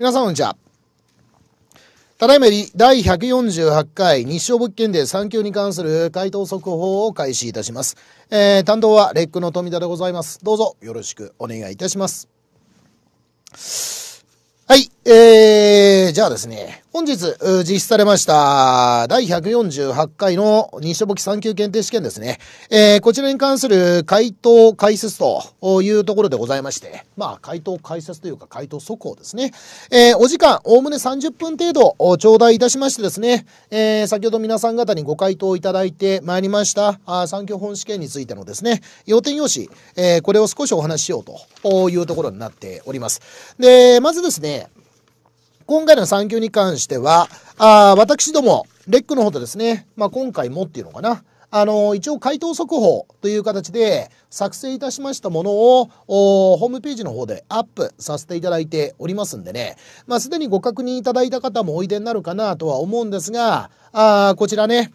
皆さんこんにちは。ただいまより第148回日照物件で産休に関する回答速報を開始いたします。えー、担当はレックの富田でございます。どうぞよろしくお願いいたします。えー、じゃあですね、本日実施されました第148回の西簿記3級検定試験ですね、えー、こちらに関する回答解説というところでございまして、まあ回答解説というか回答速報ですね、えー、お時間おおむね30分程度頂戴いたしましてですね、えー、先ほど皆さん方にご回答いただいてまいりましたあ3級本試験についてのですね、要点要旨、えー、これを少しお話ししようというところになっております。で、まずですね、今回の産休に関しては、あ私ども、レックの方でですね、まあ、今回もっていうのかな。あの、一応回答速報という形で作成いたしましたものをホームページの方でアップさせていただいておりますんでね、まあ、すでにご確認いただいた方もおいでになるかなとは思うんですが、あこちらね、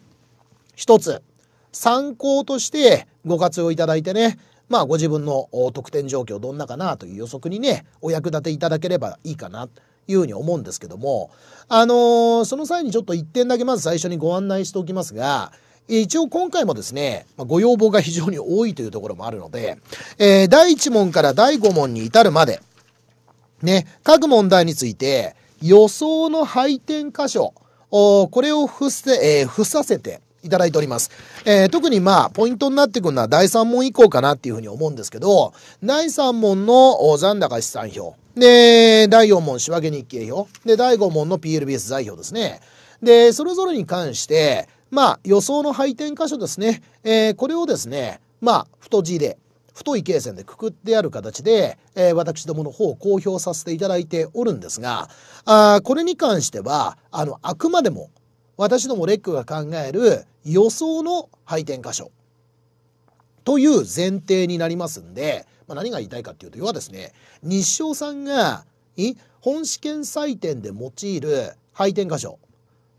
一つ参考としてご活用いただいてね、まあ、ご自分の得点状況どんなかなという予測にね、お役立ていただければいいかな。いうふうに思うんですけども、あのー、その際にちょっと1点だけまず最初にご案内しておきますが、一応今回もですね、ご要望が非常に多いというところもあるので、えー、第1問から第5問に至るまで、ね、各問題について予想の配点箇所、これを伏せ、えー、伏させて、いただいております。えー、特にまあ、ポイントになってくるのは第3問以降かなっていうふうに思うんですけど、第3問の残高資産表。で、第4問仕分け日経表。で、第5問の PLBS 財表ですね。で、それぞれに関して、まあ、予想の配点箇所ですね。えー、これをですね、まあ、太字で、太い経線でくくってある形で、えー、私どもの方を公表させていただいておるんですが、あこれに関しては、あの、あくまでも私どもレックが考える予想の配点箇所という前提になりますんで、まあ、何が言いたいかっていうと要はですね日照さんが本試験採点で用いる配点箇所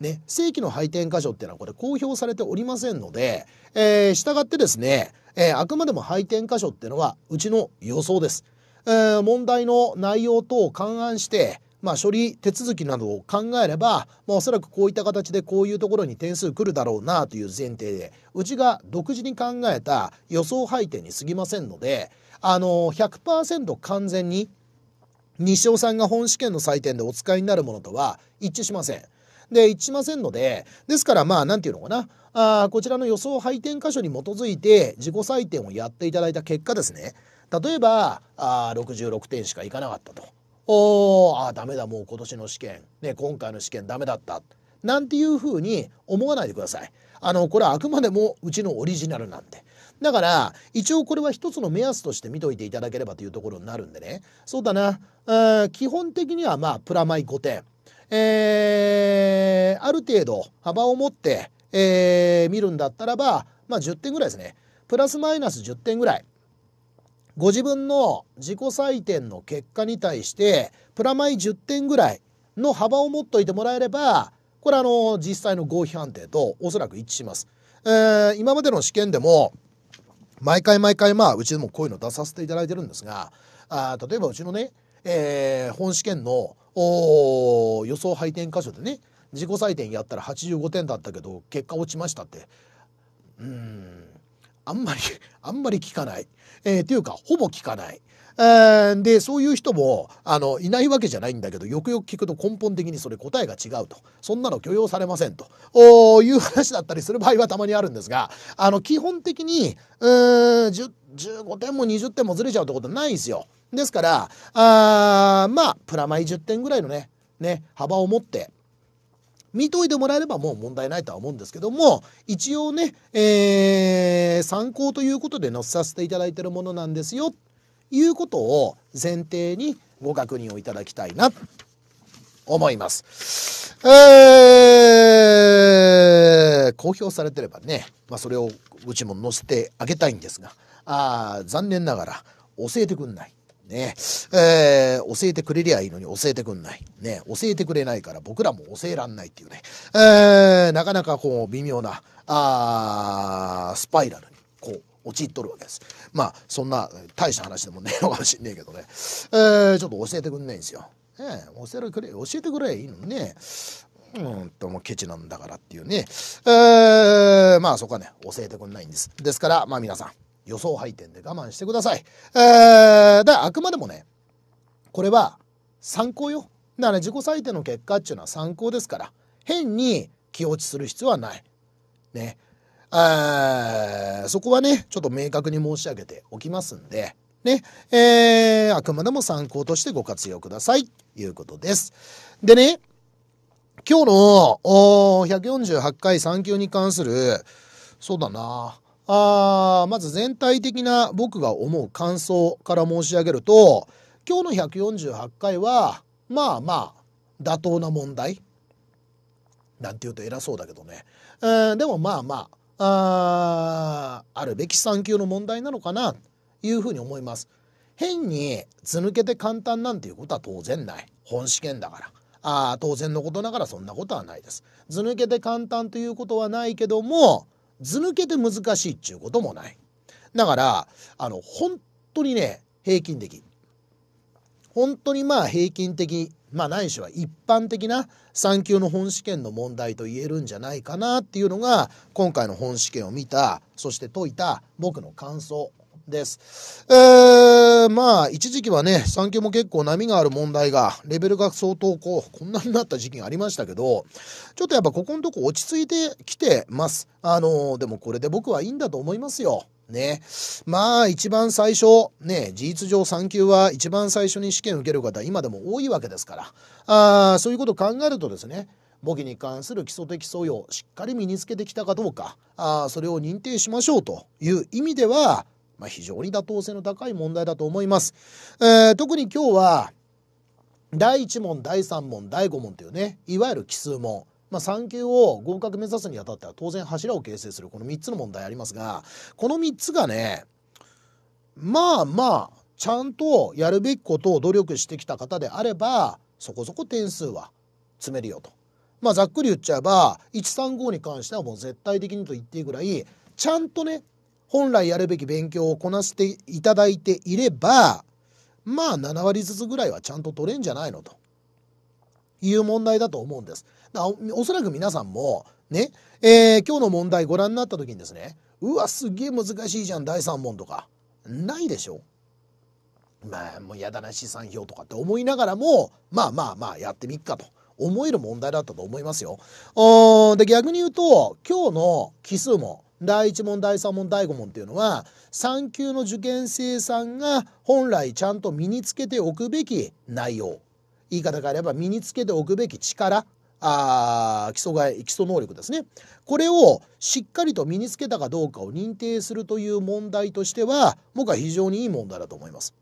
ね、正規の配点箇所っていうのはこれ公表されておりませんので、えー、従ってですね、えー、あくまでも配点箇所っていうのはうちの予想です。えー、問題の内容等を勘案して、まあ、処理手続きなどを考えれば、まあ、おそらくこういった形でこういうところに点数来るだろうなという前提でうちが独自に考えた予想配点に過ぎませんのであの100%完全に西尾さんが本試験の採点でお使いになるものとは一致しません。で一致しませんのでですからまあ何て言うのかなあこちらの予想配点箇所に基づいて自己採点をやっていただいた結果ですね例えばあ66点しかいかなかったとおああダメだもう今年の試験、ね、今回の試験ダメだったなんていうふうに思わないでください。あのこれはあくまでもうちのオリジナルなんで。だから一応これは一つの目安として見といていただければというところになるんでねそうだなあ基本的にはまあプラマイ5点、えー、ある程度幅を持って、えー、見るんだったらば、まあ、10点ぐらいですねプラスマイナス10点ぐらいご自分の自己採点の結果に対してプラマイ10点ぐらいの幅を持っといてもらえればこれあの実際の合否判定とおそらく一致します。えー、今までの試験でも毎回毎回まあうちでもこういうの出させていただいてるんですがあ例えばうちのね、えー、本試験の予想配点箇所でね自己採点やったら85点だったけど結果落ちましたってうんあんまり あんまり聞かない。えー、ていうか、ほぼ聞かない。ー、で、そういう人も、あの、いないわけじゃないんだけど、よくよく聞くと根本的にそれ答えが違うと。そんなの許容されませんと。おいう話だったりする場合はたまにあるんですが、あの、基本的に、うーん、10、15点も20点もずれちゃうってことはないですよ。ですから、あまあ、プラマイ10点ぐらいのね、ね、幅を持って、見といてもらえればもう問題ないとは思うんですけども一応ね、えー、参考ということで載せさせていただいてるものなんですよということを前提にご確認をいただきたいなと思います。えー、公表されてればね、まあ、それをうちも載せてあげたいんですがあ残念ながら教えてくんない。ねえー、教えてくれりゃいいのに教えてくんない。ね、教えてくれないから僕らも教えらんないっていうね、えー、なかなかこう微妙な、あスパイラルにこう陥っとるわけです。まあ、そんな大した話でもねえの かもしんねえけどね、えー、ちょっと教えてくんないんですよ。ね、教えてくれ、教えてくれいいのにね。うんともケチなんだからっていうね。えー、まあそこはね、教えてくんないんです。ですから、まあ皆さん、予想配点で我慢してください。えー、だあくまでもね、これは参考よ。だから自己採点の結果っていうのは参考ですから、変に気落ちする必要はない。ね。そこはね、ちょっと明確に申し上げておきますんで、ね、えー、あくまでも参考としてご活用ください、ということです。でね、今日の148回3級に関する、そうだな、あまず全体的な僕が思う感想から申し上げると今日の148回はまあまあ妥当な問題なんて言うと偉そうだけどね、えー、でもまあまあああるべき産級の問題なのかなというふうに思います。変に図抜けて簡単なんていうことは当然ない本試験だから。あ当然のことながらそんなことはないです。図抜けて簡単ということはないけども図抜けて難しいっちゅうこともないだからあの本当にね平均的本当にまあ平均的まあないしは一般的な3級の本試験の問題と言えるんじゃないかなっていうのが今回の本試験を見たそして解いた僕の感想です。えー、まあ、一時期はね、産休も結構波がある問題が、レベルが相当こう、こんなになった時期がありましたけど、ちょっとやっぱここのとこ落ち着いてきてます。あのー、でもこれで僕はいいんだと思いますよ。ね。まあ、一番最初、ね、事実上産休は一番最初に試験受ける方、今でも多いわけですから、あそういうことを考えるとですね、簿記に関する基礎的素養をしっかり身につけてきたかどうかあそれを認定しましょうという意味ではまあ、非常に妥当性の高い問題だと思います。えー、特に今日は第1問第3問第5問というねいわゆる奇数問。まあ、3級を合格目指すにあたっては当然柱を形成するこの3つの問題ありますがこの3つがねまあまあちゃんとやるべきことを努力してきた方であればそこそこ点数は詰めるよと。まあざっくり言っちゃえば135に関してはもう絶対的にと言っていいぐらいちゃんとね本来やるべき勉強をこなしていただいていれば、まあ7割ずつぐらいはちゃんと取れんじゃないのという問題だと思うんです。おそらく皆さんもね、えー、今日の問題ご覧になった時にですね、うわ、すげえ難しいじゃん、第3問とか。ないでしょまあ、もう嫌だな、資産表とかって思いながらも、まあまあまあ、やってみっかと思える問題だったと思いますよ。で、逆に言うと、今日の奇数も、第1問第3問第5問っていうのは3級の受験生さんが本来ちゃんと身につけておくべき内容言い方があれば身につけておくべき力あ基礎が基礎能力ですねこれをしっかりと身につけたかどうかを認定するという問題としては僕は非常にいい問題だと思います。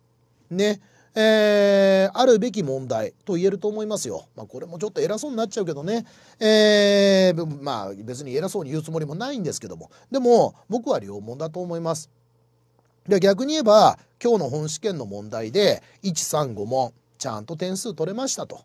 ね、えー、あるべき問題と言えると思いますよ。まあ、これもちょっと偉そうになっちゃうけどね、えー、まあ別に偉そうに言うつもりもないんですけども、でも僕は良問だと思います。で逆に言えば今日の本試験の問題で135問ちゃんと点数取れましたと。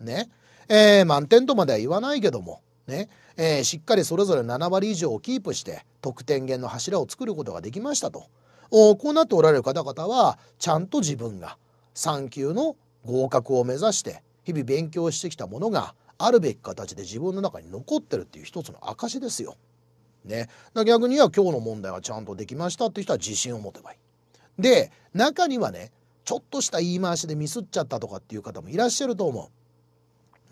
ね。えー、満点とまでは言わないけども、ねえー、しっかりそれぞれ7割以上をキープして得点源の柱を作ることができましたと。こうなっておられる方々はちゃんと自分が3級の合格を目指して日々勉強してきたものがあるべき形で自分の中に残ってるっていう一つの証ですよ。ね、逆には今日の問題はちゃんとできましたっていう人は自信を持てばいい。で中にはねちょっとした言い回しでミスっちゃったとかっていう方もいらっしゃると思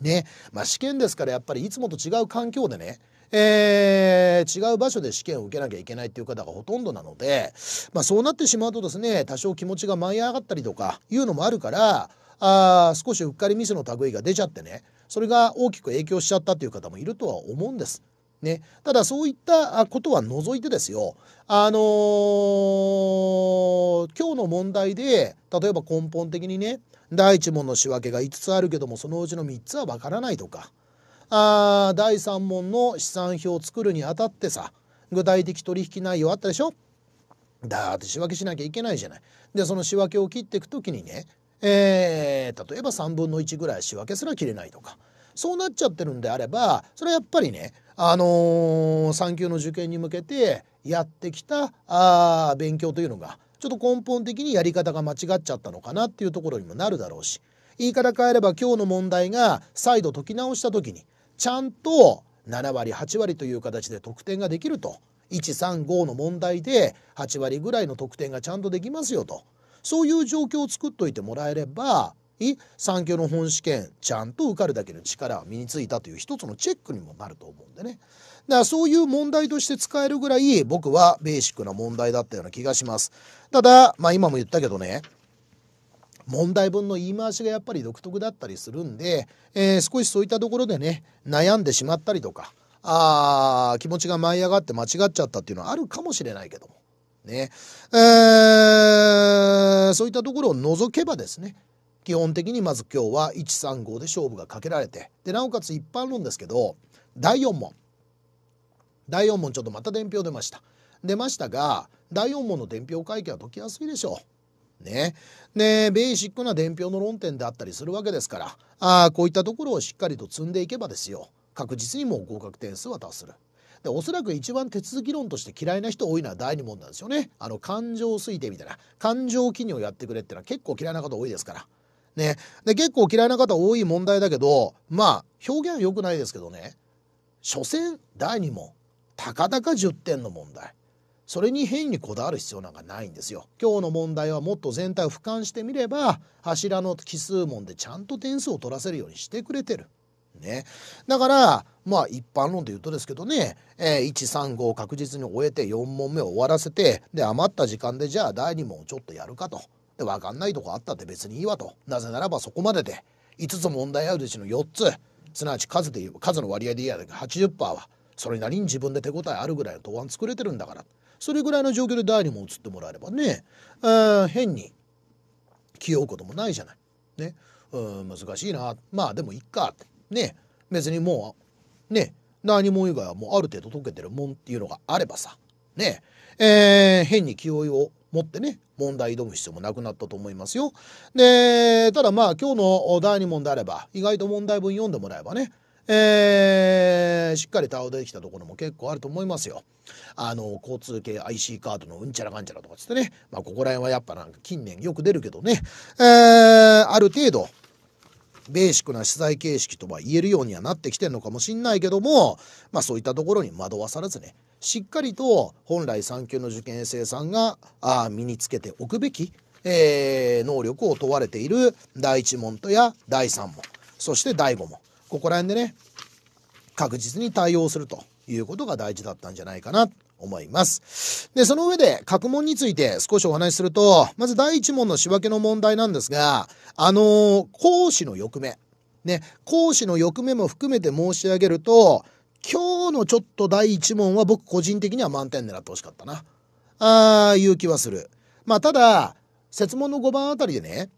う。ねまあ、試験ですからやっぱりいつもと違う環境でねえー、違う場所で試験を受けなきゃいけないっていう方がほとんどなので、まあ、そうなってしまうとですね多少気持ちが舞い上がったりとかいうのもあるからあ少しうっかりミスの類が出ちゃってねそれが大きく影響しちゃったっていう方もいるとは思うんです。ね、ただそういったことは除いてですよ、あのー、今日の問題で例えば根本的にね第1問の仕分けが5つあるけどもそのうちの3つはわからないとかあ第3問の試算表を作るにあたってさ具体的取引内容あったでしょだって仕分けしなきゃいけないじゃない。でその仕分けを切っていく時にね、えー、例えば3分の1ぐらい仕分けすら切れないとかそうなっちゃってるんであればそれはやっぱりねあのー、3級の受験に向けてやってきたあ勉強というのがちょっと根本的にやり方が間違っちゃったのかなっていうところにもなるだろうし言い方変えれば今日の問題が再度解き直した時にちゃんと7割8割という形で得点ができると135の問題で8割ぐらいの得点がちゃんとできますよとそういう状況を作っといてもらえれば3業の本試験ちゃんと受かるだけの力は身についたという一つのチェックにもなると思うんでねだからそういう問題として使えるぐらい僕はベーシックな問題だったような気がしますただまあ今も言ったけどね問題文の言い回しがやっぱり独特だったりするんで、えー、少しそういったところでね悩んでしまったりとかあ気持ちが舞い上がって間違っちゃったっていうのはあるかもしれないけどもね、えー、そういったところを除けばですね基本的にまず今日は135で勝負がかけられてでなおかつ一般論ですけど第4問第4問ちょっとまた伝票出ました出ましたが第4問の伝票会計は解きやすいでしょう。ね。で、ベーシックな伝票の論点であったりするわけですから、あこういったところをしっかりと積んでいけばですよ、確実にもう合格点数は達する。でおそらく一番手続き論として嫌いな人多いのは第2問なんですよね。あの感情推定みたいな感情記入をやってくれってのは結構嫌いな方多いですから。ね、で結構嫌いな方多い問題だけどまあ表現は良くないですけどね所詮第2問たかだか10点の問題それに変にこだわる必要なんかないんですよ。今日の問題はもっと全体を俯瞰してみれば柱の奇数問でちゃんと点数を取らせるようにしてくれてる。ね、だからまあ一般論で言うとですけどね、えー、135を確実に終えて4問目を終わらせてで余った時間でじゃあ第2問をちょっとやるかとで分かんないとこあったって別にいいわとなぜならばそこまでで5つ問題あるうちの4つすなわち数で数の割合で言えば80%はそれなりに自分で手応えあるぐらいの答案作れてるんだからそれぐらいの状況で誰にも移ってもらえればねあ変に気負うこともないじゃない。ね、うん難しいなまあでもいっかってね別にもうね何も以外はもうある程度解けてるもんっていうのがあればさねえー、変に気負いを持ってね問題挑む必要もなくなったと思いますよ。でただまあ今日の第2問であれば意外と問題文読んでもらえばねえー、しっかり倒れできたところも結構あると思いますよ。あの交通系 IC カードのうんちゃらかんちゃらとかつってね、まあ、ここら辺はやっぱなんか近年よく出るけどね、えー、ある程度ベーシックな資材形式とは言えるようにはなってきてるのかもしんないけども、まあ、そういったところに惑わされずねしっかりと本来産休の受験生さんがあ身につけておくべき、えー、能力を問われている第1問とや第3問そして第5問ここら辺でね確実に対応するということが大事だったんじゃないかなと思います。で、その上で、各問について少しお話しすると、まず第1問の仕分けの問題なんですが、あのー、講師の欲目。ね、講師の欲目も含めて申し上げると、今日のちょっと第1問は僕個人的には満点狙ってほしかったな。あー、いう気はする。まあ、ただ、説問の5番あたりでね、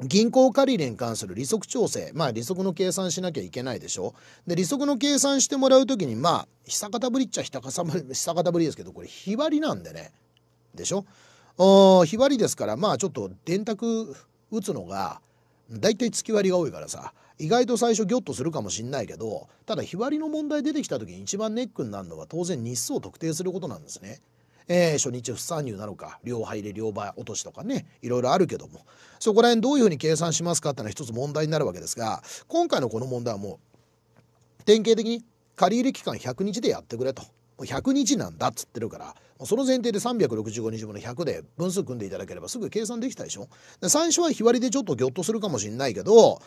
銀行借り入れに関する利息調整。まあ利息の計算しなきゃいけないでしょ。で、利息の計算してもらうときに、まあ、久方ぶりっちゃ久方ぶり久方ぶりですけど、これ日割りなんでね。でしょ日割りですから、まあちょっと電卓打つのが、大体月割りが多いからさ、意外と最初ギョッとするかもしんないけど、ただ日割りの問題出てきた時に一番ネックになるのは当然日数を特定することなんですね。えー、初日不参入なのか両入れ両倍落としとかねいろいろあるけどもそこら辺どういうふうに計算しますかっていうのは一つ問題になるわけですが今回のこの問題はもう典型的に借入期間100日でやってくれと。もう100日なんだっつってるからその前提で365日分の100で分数組んでいただければすぐ計算できたでしょで最初は日割りでちょっとギョッとするかもしんないけど、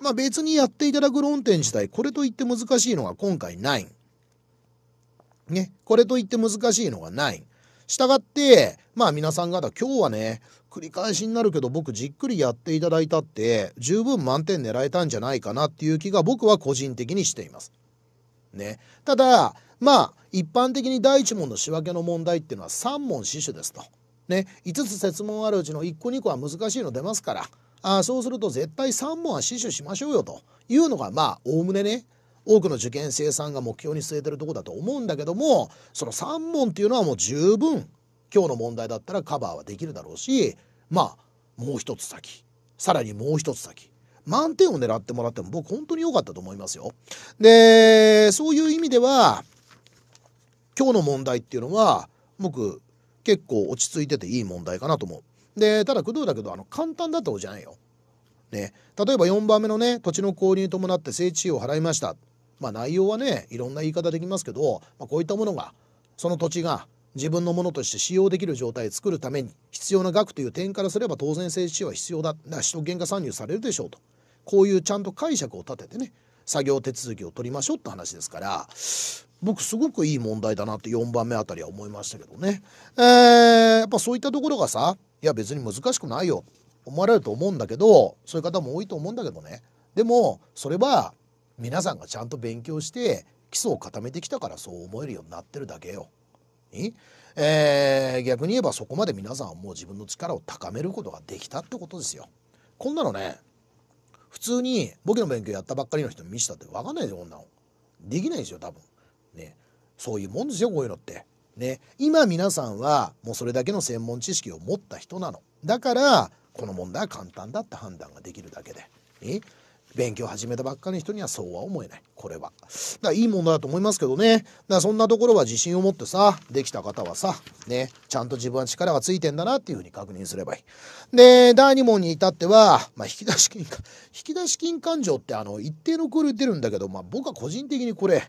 まあ、別にやっていただく論点自体これといって難しいのが今回ないねこれといって難しいのがないしたがって、まあ皆さん方今日はね、繰り返しになるけど僕じっくりやっていただいたって十分満点狙えたんじゃないかなっていう気が僕は個人的にしています。ね。ただ、まあ一般的に第1問の仕分けの問題っていうのは3問死守ですと。ね。5つ設問あるうちの1個2個は難しいの出ますから。あそうすると絶対3問は死守しましょうよというのがまあおおむねね多くの受験生さんが目標に据えてるとこだと思うんだけどもその3問っていうのはもう十分今日の問題だったらカバーはできるだろうしまあもう一つ先さらにもう一つ先満点を狙ってもらっても僕本当に良かったと思いますよ。でそういう意味では今日の問題っていうのは僕結構落ち着いてていい問題かなと思う。でただ工藤だけどあの簡単だったとじゃないよ。ね、例えば4番目のね土地の購入に伴って整地費を払いましたまあ、内容はねいろんな言い方できますけど、まあ、こういったものがその土地が自分のものとして使用できる状態を作るために必要な額という点からすれば当然政治資は必要だだ首都圏が参入されるでしょうとこういうちゃんと解釈を立ててね作業手続きを取りましょうって話ですから僕すごくいい問題だなって4番目あたりは思いましたけどね、えー、やっぱそういったところがさいや別に難しくないよ思われると思うんだけどそういう方も多いと思うんだけどねでもそれは皆さんがちゃんと勉強して基礎を固めてきたからそう思えるようになってるだけよ。えー、逆に言えばそこまで皆さんはもう自分の力を高めることができたってことですよ。こんなのね普通に簿記の勉強やったばっかりの人に見せたって分かんないですよこんなの。できないですよ多分。ねそういうもんですよこういうのって。ね今皆さんはもうそれだけの専門知識を持った人なの。だからこの問題は簡単だって判断ができるだけで。ね勉強始めたばっかりの人にはそうは思えないこれはだからいいものだと思いますけどねだからそんなところは自信を持ってさできた方はさねちゃんと自分は力がついてんだなっていうふうに確認すればいいで第2問に至っては、まあ、引き出し金 引き出し金勘定ってあの一定のクール出るんだけど、まあ、僕は個人的にこれ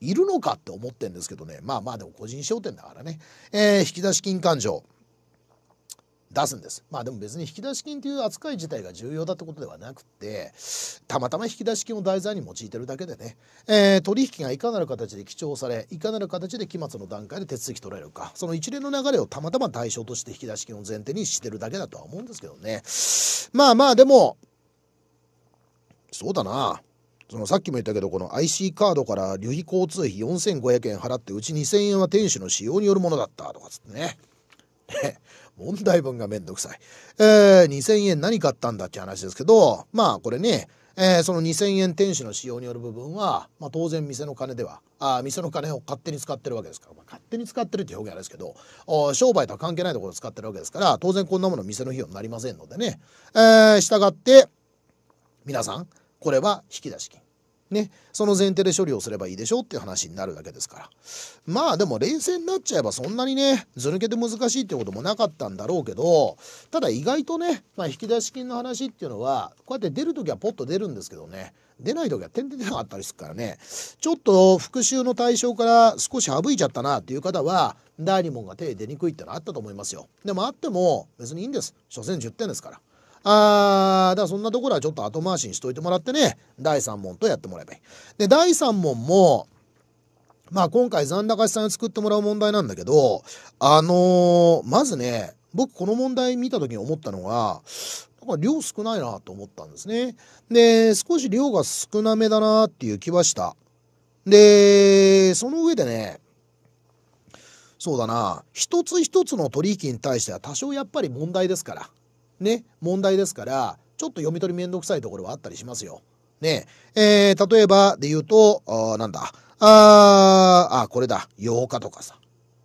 いるのかって思ってんですけどねまあまあでも個人商店だからね、えー、引き出し金勘定出すんです。まあでも別に引き出し金という扱い自体が重要だってことではなくて、たまたま引き出し金を題材に用いてるだけでね、えー、取引がいかなる形で記帳され、いかなる形で期末の段階で手続き取られるか、その一連の流れをたまたま対象として引き出し金を前提にしてるだけだとは思うんですけどね。まあまあでも、そうだな。そのさっきも言ったけど、この IC カードから旅費交通費4500円払って、うち2000円は店主の使用によるものだったとかつってね。問題文がめんどくさい。えー、2000円何買ったんだって話ですけど、まあこれね、えー、その2000円天使の使用による部分は、まあ、当然店の金ではあ店の金を勝手に使ってるわけですから、まあ、勝手に使ってるって表現あれですけど商売とは関係ないところを使ってるわけですから当然こんなもの店の費用になりませんのでね、えー、したがって皆さんこれは引き出し金ね、その前提で処理をすればいいでしょっていう話になるだけですから。まあでも冷静になっちゃえばそんなにね、ず抜けて難しいってこともなかったんだろうけど、ただ意外とね、まあ、引き出し金の話っていうのは、こうやって出るときはポッと出るんですけどね、出ないときは点で出なかったりするからね、ちょっと復習の対象から少し省いちゃったなっていう方は、第2問が手出にくいってのはあったと思いますよ。でもあっても別にいいんです。所詮10点ですから。あだからそんなところはちょっと後回しにしといてもらってね、第3問とやってもらえばいい。で、第3問も、まあ今回残高資産を作ってもらう問題なんだけど、あのー、まずね、僕この問題見た時に思ったのが、なんか量少ないなと思ったんですね。で、少し量が少なめだなっていう気はした。で、その上でね、そうだな、一つ一つの取引に対しては多少やっぱり問題ですから。ね、問題ですから、ちょっと読み取りめんどくさいところはあったりしますよ。ねえ、ー、例えばで言うと、なんだ、ああ、これだ、8日とかさ。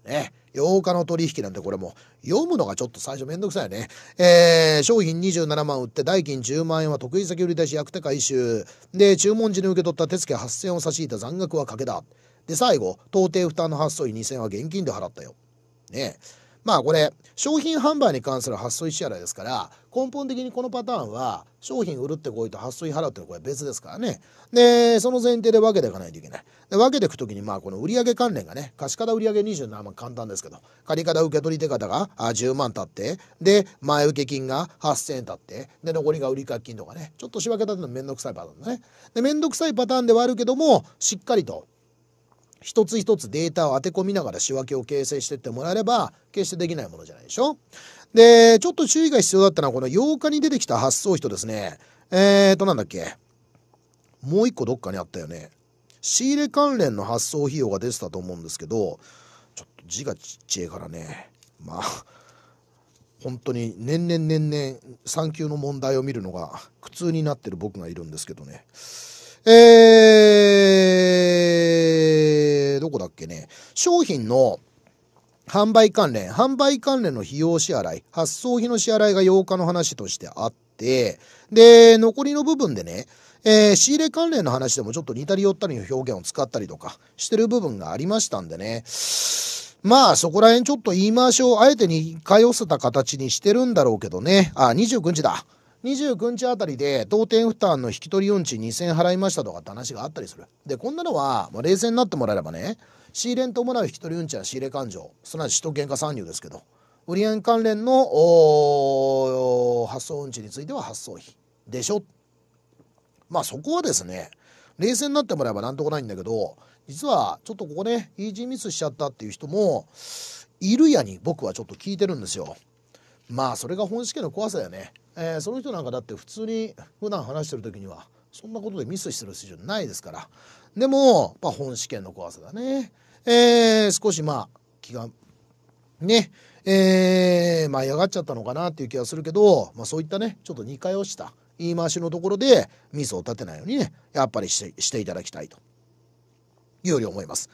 ね、8日の取引なんてこれも読むのがちょっと最初めんどくさいよね。えー、商品27万売って代金10万円は得意先売り出し役手回収。で、注文時に受け取った手付8000円を差し引いた残額は賭けだ。で、最後、到底負担の発送費2000円は現金で払ったよ。ねえ。まあこれ商品販売に関する発送支払いですから根本的にこのパターンは商品売るってこいと発送費払うってこれ別ですからねでその前提で分けていかないといけないで分けていく時にまあこの売上関連がね貸方売上27万簡単ですけど借方受け取り手方が10万たってで前受金が8000円たってで残りが売掛金とかねちょっと仕分け立ての面倒くさいパターンだねで面倒くさいパターンではあるけどもしっかりと一つ一つデータを当て込みながら仕分けを形成してってもらえれば決してできないものじゃないでしょでちょっと注意が必要だったのはこの8日に出てきた発送費とですねえーとなんだっけもう一個どっかにあったよね仕入れ関連の発送費用が出てたと思うんですけどちょっと字がちっちゃいからねまあ本当に年々年々産休の問題を見るのが苦痛になってる僕がいるんですけどねえー、どこだっけね。商品の販売関連、販売関連の費用支払い、発送費の支払いが8日の話としてあって、で、残りの部分でね、えー、仕入れ関連の話でもちょっと似たり寄ったりの表現を使ったりとかしてる部分がありましたんでね。まあそこら辺ちょっと言い回しをあえてに通せた形にしてるんだろうけどね。あ、29日だ。29日あたりで当店負担の引き取り運賃2000円払いましたとかって話があったりするでこんなのは、まあ、冷静になってもらえればね仕入れに伴う引き取り運賃は仕入れ勘定すなわち首都圏化参入ですけど売り上げ関連の発送運賃については発送費でしょまあそこはですね冷静になってもらえばなんとかないんだけど実はちょっとここねイージーミスしちゃったっていう人もいるやに僕はちょっと聞いてるんですよまあそれが本試験の怖さだよねえー、その人なんかだって普通に普段話してる時にはそんなことでミスしてる必要ないですからでも、まあ、本試験の怖さだね、えー、少しまあ気がねえー、舞、ま、い、あ、上がっちゃったのかなっていう気がするけど、まあ、そういったねちょっと似通した言い回しのところでミスを立てないようにねやっぱりしてしていただきたいというように思います。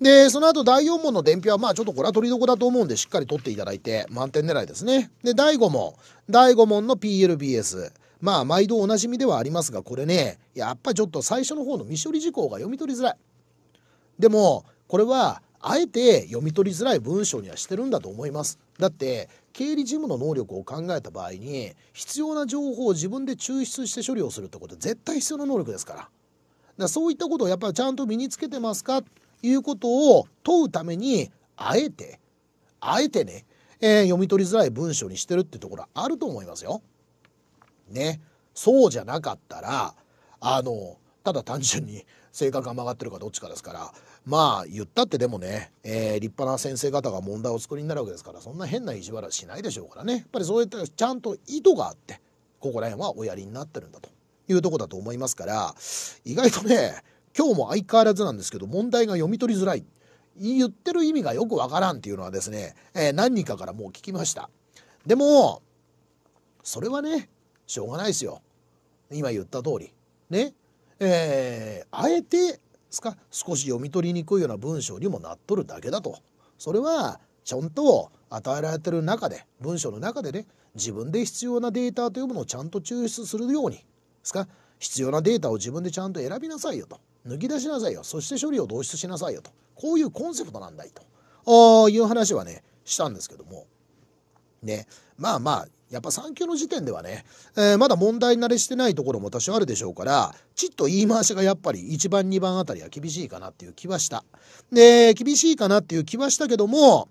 で、その後第4問の伝票は、まあちょっとこれは取りどこだと思うんで、しっかり取っていただいて、満点狙いですね。で、第5問。第5問の PLBS。まあ、毎度おなじみではありますが、これね、やっぱちょっと最初の方の未処理事項が読み取りづらい。でも、これは、あえて読み取りづらい文章にはしてるんだと思います。だって経理事務の能力を考えた場合に必要な情報を自分で抽出して処理をするってことは絶対必要な能力ですから。だからそういったことをやっぱりちゃんと身につけてますかっいうことを問うためにあえてあえてね、えー、読み取りづらい文章にしてるってところあると思いますよ。ねそうじゃなかったらあのただ単純に性格が曲がってるかどっちかですからまあ言ったってでもね、えー、立派な先生方が問題をお作りになるわけですからそんな変な意地悪はしないでしょうからねやっぱりそういったちゃんと意図があってここら辺はおやりになってるんだというとこだと思いますから意外とね今日も相変わらずなんですけど問題が読み取りづらい言ってる意味がよくわからんっていうのはですね、えー、何人かからもう聞きましたでもそれはねしょうがないですよ今言った通りねえー、あえてすか少し読み取りにくいような文章にもなっとるだけだとそれはちゃんと与えられてる中で文章の中でね自分で必要なデータというものをちゃんと抽出するようにですか必要なデータを自分でちゃんと選びなさいよと抜き出しなさいよそして処理を導出しなさいよとこういうコンセプトなんだいという話はねしたんですけどもねまあまあやっぱ3級の時点ではね、えー、まだ問題慣れしてないところも多少あるでしょうから、ちっと言い回しがやっぱり1番、2番あたりは厳しいかなっていう気はした。で、厳しいかなっていう気はしたけども、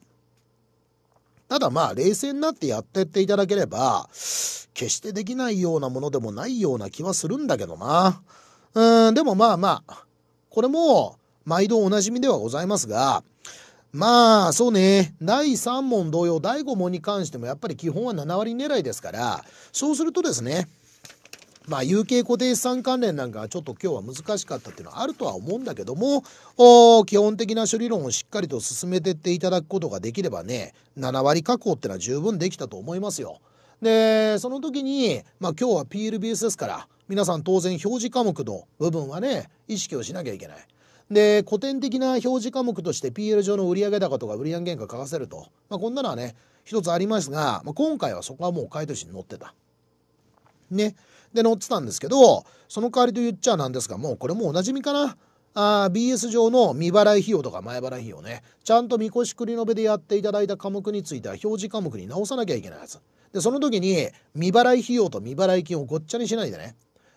ただまあ冷静になってやってっていただければ、決してできないようなものでもないような気はするんだけどな。うん、でもまあまあ、これも、毎度おなじみではございますが、まあ、そうね、第3問同様、第5問に関してもやっぱり基本は7割狙いですから、そうするとですね、まあ、有形固定資産関連なんかはちょっと今日は難しかったっていうのはあるとは思うんだけども、基本的な処理論をしっかりと進めてっていただくことができればね、7割確保ってのは十分できたと思いますよ。で、その時に、まあ今日は PLBS ですから、皆さん当然表示科目の部分はね意識をしなきゃいけない。で古典的な表示科目として PL 上の売上高とか売上原価書かせると、まあ、こんなのはね一つありますが、まあ、今回はそこはもう買いりに載ってた。ね。で載ってたんですけどその代わりと言っちゃなんですがもうこれもおなじみかな。あ BS 上の未払い費用とか前払い費用ねちゃんとみこしくりのべでやっていただいた科目については表示科目に直さなきゃいけないやつでその時に未払い費用と未払い金をごっちゃにしないでね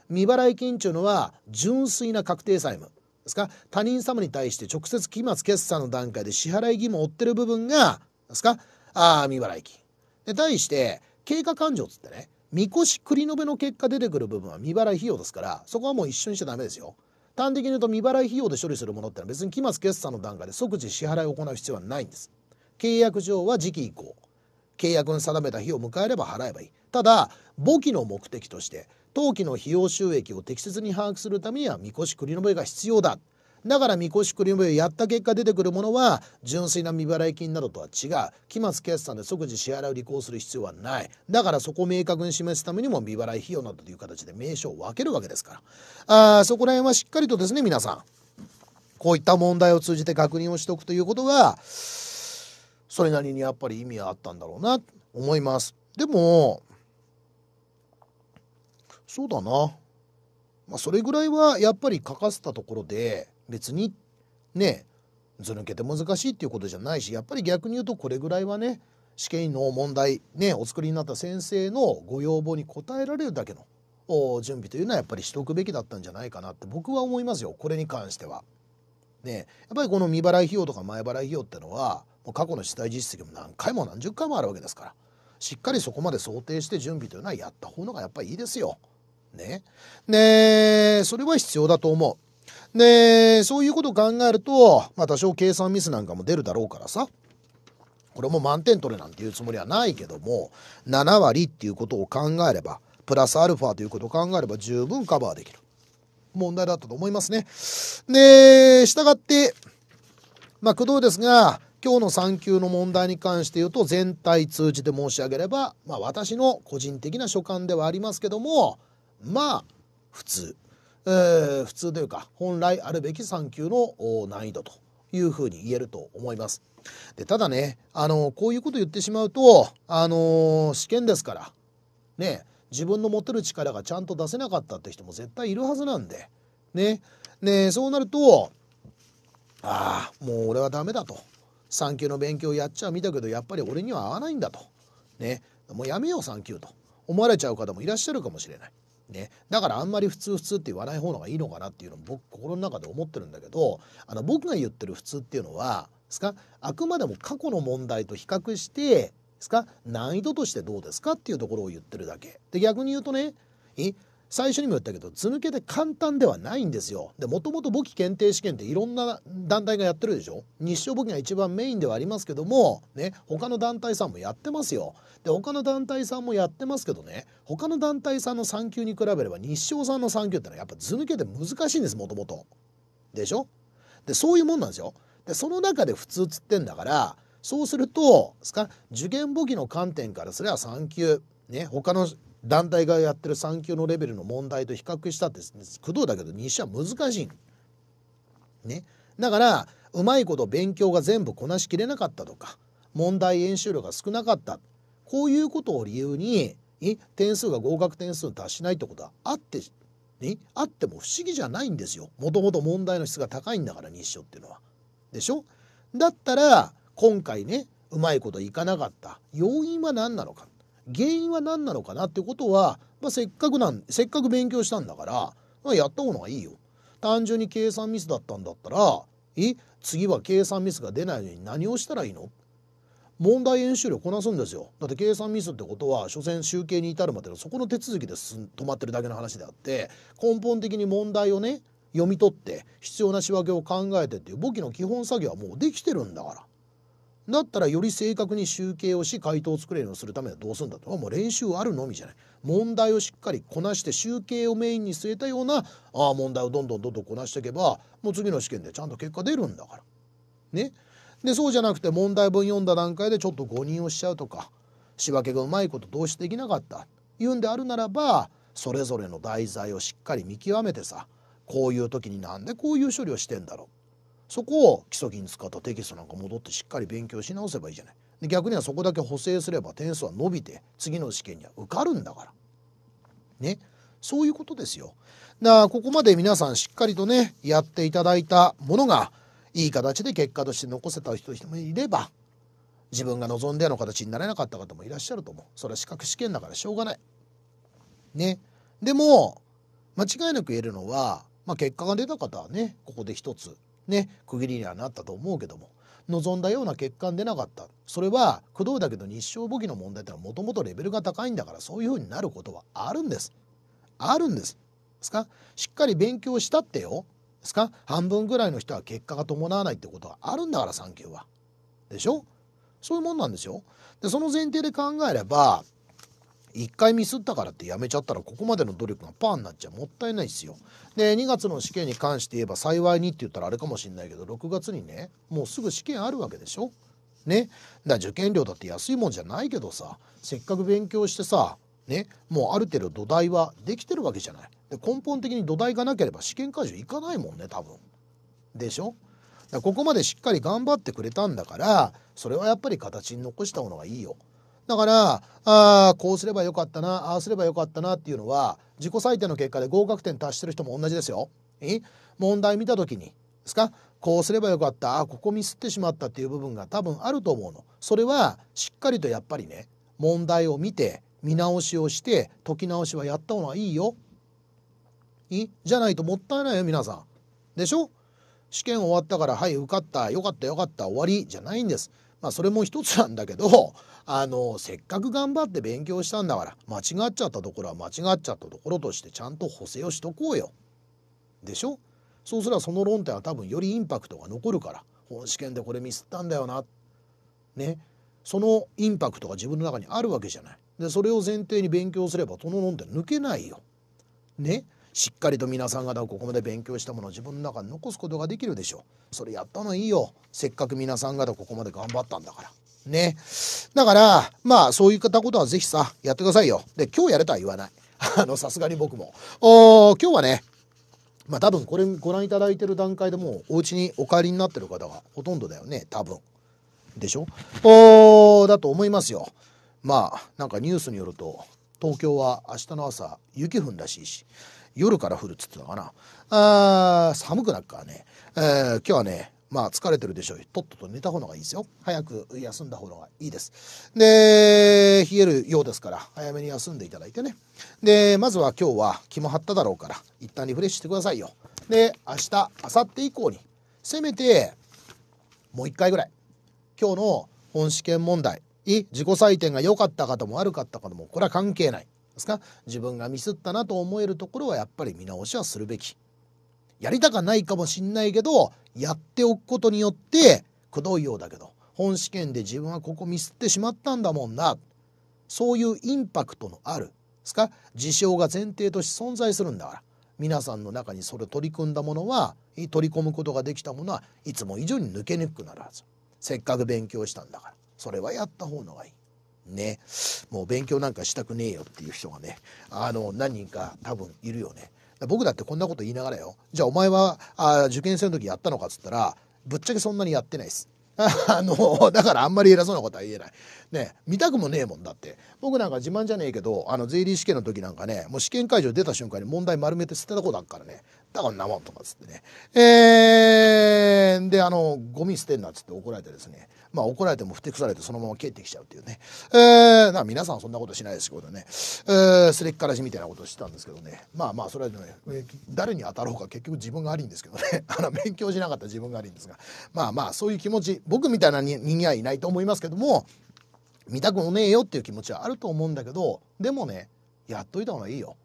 未払い金というのは純粋な確定債務ですか他人様に対して直接期末決算の段階で支払い義務を負ってる部分がですかあ未払い金で対して経過勘定つってね見越し繰り延べの結果出てくる部分は未払い費用ですからそこはもう一緒にしちゃダメですよ端的に言うと未払い費用で処理するものってのは別に期末決算の段階で即時支払いを行う必要はないんです契約上は時期以降契約に定めた日を迎えれば払えばいいただ簿記の目的として当期の費用収益を適切に把握するためにはみこし繰り延べが必要だだからみこし繰り延べをやった結果出てくるものは純粋な未払い金などとは違う期末決算で即時支払いを履行する必要はないだからそこを明確に示すためにも未払い費用などという形で名称を分けるわけですからあそこら辺はしっかりとですね皆さんこういった問題を通じて確認をしておくということがそれなりにやっぱり意味はあったんだろうなと思います。でもそうだな。まあ、それぐらいはやっぱり書かせたところで、別に、ね、ず抜けて難しいっていうことじゃないし、やっぱり逆に言うとこれぐらいはね、試験の問題、ね、お作りになった先生のご要望に応えられるだけの準備というのはやっぱりしておくべきだったんじゃないかなって僕は思いますよ、これに関しては。ね、やっぱりこの未払い費用とか前払い費用ってのは、もう過去の主体実績も何回も何十回もあるわけですから、しっかりそこまで想定して準備というのはやった方のがやっぱりいいですよ。ね。で、それは必要だと思う。で、そういうことを考えると、まあ多少計算ミスなんかも出るだろうからさ。これも満点取れなんていうつもりはないけども、7割っていうことを考えれば、プラスアルファということを考えれば十分カバーできる。問題だったと思いますね。で、したがって、まあ、工藤ですが、今日の3級の問題に関して言うと、全体通じて申し上げれば、まあ、私の個人的な所感ではありますけども、まあ普通、えー、普通というか本来あるべき3級の難易度というふうに言えると思います。でただねあのこういうこと言ってしまうとあの試験ですからね自分の持てる力がちゃんと出せなかったって人も絶対いるはずなんでねねそうなるとああもう俺はダメだと3級の勉強やっちゃ見たけどやっぱり俺には合わないんだとねもうやめよう3級と思われちゃう方もいらっしゃるかもしれない。ね、だからあんまり普通普通って言わない方がいいのかなっていうのを僕心の中で思ってるんだけどあの僕が言ってる普通っていうのはですかあくまでも過去の問題と比較してですか難易度としてどうですかっていうところを言ってるだけで逆に言うとねえ最初にも言ったけど図抜けで簡単ではないんですよでもともと簿記検定試験っていろんな団体がやってるでしょ日照簿記が一番メインではありますけどもね他の団体さんもやってますよで他の団体さんもやってますけどね他の団体さんの3級に比べれば日照さんの3級ってのはやっぱ図抜けで難しいんですもともとでしょでそういうもんなんですよでその中で普通つってんだからそうするとすか受験簿記の観点からすれば3級ね他の団体がやってる3級のレベルの問題と比較したって工藤だけど西は難しいねだからうまいこと勉強が全部こなしきれなかったとか問題演習量が少なかったこういうことを理由に点数が合格点数に達しないってことはあってね、あっても不思議じゃないんですよもともと問題の質が高いんだから日照っていうのは。でしょだったら今回ねうまいこといかなかった要因は何なのか原因は何なのかなってことは、まあ、せっかくなんせっかく勉強したんだから、まあ、やった方がいいよ。単純に計算ミスだったんだったらえ次は計算ミスが出ないように何をしたらいいの問題演習量こなすんですよだって計算ミスってことは所詮集計に至るまでのそこの手続きで止まってるだけの話であって根本的に問題をね読み取って必要な仕分けを考えてっていう簿記の基本作業はもうできてるんだからだったらより正確に集計をし回答を作れるようにするためにはどうするんだともう練習あるのみじゃない問題をしっかりこなして集計をメインに据えたようなあ問題をどんどんどんどんこなしていけばもう次の試験でちゃんと結果出るんだから。ね、でそうじゃなくて問題文読んだ段階でちょっと誤認をしちゃうとか仕分けがうまいことどうしてできなかったいうんであるならばそれぞれの題材をしっかり見極めてさこういう時になんでこういう処理をしてんだろうそこを基礎金使ったテキストなんか戻ってしっかり勉強し直せばいいじゃないで逆にはそこだけ補正すれば点数は伸びて次の試験には受かるんだからねそういうことですよだからここまで皆さんしっかりとねやっていただいたものがいい形で結果として残せた人もいれば自分が望んでの形になれなかった方もいらっしゃると思うそれは資格試験だからしょうがないねでも間違いなく言えるのは、まあ、結果が出た方はねここで一つね区切りにはなったと思うけども望んだような結果が出なかったそれは工藤だけど日照簿記の問題ってのはもともとレベルが高いんだからそういうふうになることはあるんですあるんですですかしっかり勉強したってよですか半分ぐらいの人は結果が伴わないってことはあるんだから産休はでしょそういうもんなんですよでその前提で考えれば1回ミスったからってやめちゃったらここまでの努力がパーになっちゃもったいないですよ。で2月の試験に関して言えば幸いにって言ったらあれかもしんないけど6月にねもうすぐ試験あるわけでしょねだから受験料だって安いもんじゃないけどさせっかく勉強してさねもうある程度土台はできてるわけじゃないで根本的に土台がなければ試験会場行かないもんね多分でしょだここまでしっかり頑張ってくれたんだからそれはやっぱり形に残した方がいいよだから、ああ、こうすればよかったな、ああすればよかったなっていうのは、自己採点の結果で合格点達してる人も同じですよ。え問題見た時に、ですかこうすればよかった、あここミスってしまったっていう部分が多分あると思うの。それは、しっかりとやっぱりね、問題を見て、見直しをして、解き直しはやった方がいいよ。いじゃないともったいないよ、皆さん。でしょ試験終わったから、はい、受かった、よかった、よかった、終わりじゃないんです。まあ、それも一つなんだけど あのせっかく頑張って勉強したんだから間違っちゃったところは間違っちゃったところとしてちゃんと補正をしとこうよ。でしょそうすればその論点は多分よりインパクトが残るから本試験でこれミスったんだよな。ね。そのインパクトが自分の中にあるわけじゃない。でそれを前提に勉強すればその論点抜けないよ。ね。しっかりと皆さん方ここまで勉強したものを自分の中に残すことができるでしょうそれやったのいいよせっかく皆さん方ここまで頑張ったんだからねだからまあそういったことは是非さやってくださいよで今日やれとは言わない あのさすがに僕もお今日はねまあ多分これご覧いただいてる段階でもうお家にお帰りになってる方がほとんどだよね多分でしょおだと思いますよまあなんかニュースによると東京は明日の朝雪降るらしいし夜から降るっつってたかなあー寒くなるからね、えー、今日はねまあ疲れてるでしょうとっとと寝た方がいいですよ早く休んだ方がいいですで冷えるようですから早めに休んでいただいてねでまずは今日は気も張っただろうから一旦リフレッシュしてくださいよで明日明後日以降にせめてもう一回ぐらい今日の本試験問題自己採点が良かった方も悪かった方もこれは関係ないですか自分がミスったなと思えるところはやっぱり見直しはするべきやりたかないかもしんないけどやっておくことによってくどいようだけど本試験で自分はここミスってしまったんだもんなそういうインパクトのあるですか事象が前提として存在するんだから皆さんの中にそれ取り組んだものは取り込むことができたものはいつも以上に抜けにくくなるはずせっかく勉強したんだからそれはやった方のがいい。ねもう勉強なんかしたくねえよっていう人がねあの何人か多分いるよね僕だってこんなこと言いながらよじゃあお前はあ受験生の時やったのかっつったらぶっちゃけそんなにやってないです あのだからあんまり偉そうなことは言えない。ね見たくもねえもんだって僕なんか自慢じゃねえけどあの税理試験の時なんかねもう試験会場出た瞬間に問題丸めて捨てた子だからねだかんなもんとかつってね。えー、で、あの、ゴミ捨てんなっつって怒られてですね。まあ怒られてもふてくされてそのまま帰ってきちゃうっていうね。えー、な皆さんそんなことしないですけどね。えー、すれっからしみたいなことしてたんですけどね。まあまあそれはね、誰に当たろうか結局自分が悪いんですけどね。あの、勉強しなかった自分が悪いんですが。まあまあそういう気持ち、僕みたいな人間はいないと思いますけども、見たくもねえよっていう気持ちはあると思うんだけど、でもね、やっといた方がいいよ。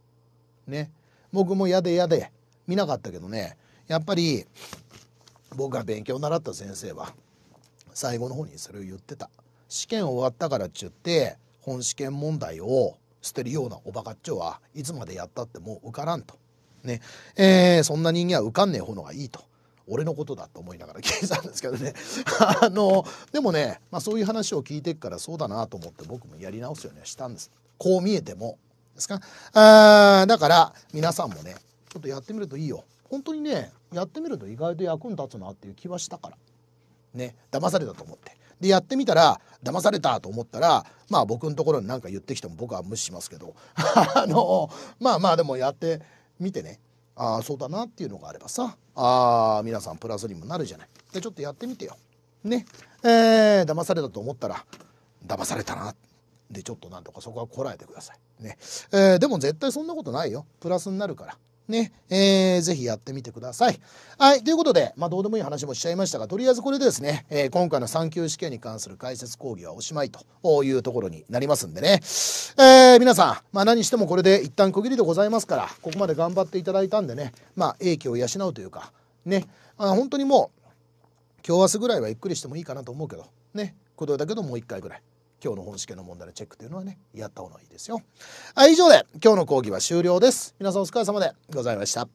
ね。僕も嫌で嫌で、見なかったけどねやっぱり僕が勉強を習った先生は最後の方にそれを言ってた試験終わったからっちゅって本試験問題を捨てるようなおバカっちょはいつまでやったってもう受からんとねえー、そんな人間は受かんねえ方のがいいと俺のことだと思いながら 聞いたんですけどねあのでもね、まあ、そういう話を聞いてからそうだなと思って僕もやり直すようにはしたんですこう見えてもですかあだから皆さんもねちょっとやってみるといいよ本当にねやってみると意外と役に立つなっていう気はしたからね騙されたと思ってでやってみたら騙されたと思ったらまあ僕のところに何か言ってきても僕は無視しますけど あのまあまあでもやってみてねああそうだなっていうのがあればさあ皆さんプラスにもなるじゃないでちょっとやってみてよねえー、騙されたと思ったら騙されたなでちょっとなんとかそこはこらえてくださいね、えー、でも絶対そんなことないよプラスになるからね、えー、ぜひやってみてください。はい、ということで、まあ、どうでもいい話もしちゃいましたが、とりあえずこれでですね、えー、今回の3級試験に関する解説講義はおしまいというところになりますんでね、えー、皆さん、まあ、何してもこれで一旦区切りでございますから、ここまで頑張っていただいたんでね、まあ、英気を養うというか、ね、あ本当にもう、今日明日ぐらいはゆっくりしてもいいかなと思うけど、ね、これだけどもう一回ぐらい。今日の本試験の問題のチェックというのはねやった方がいいですよ。はい以上で今日の講義は終了です。皆さんお疲れ様でございました。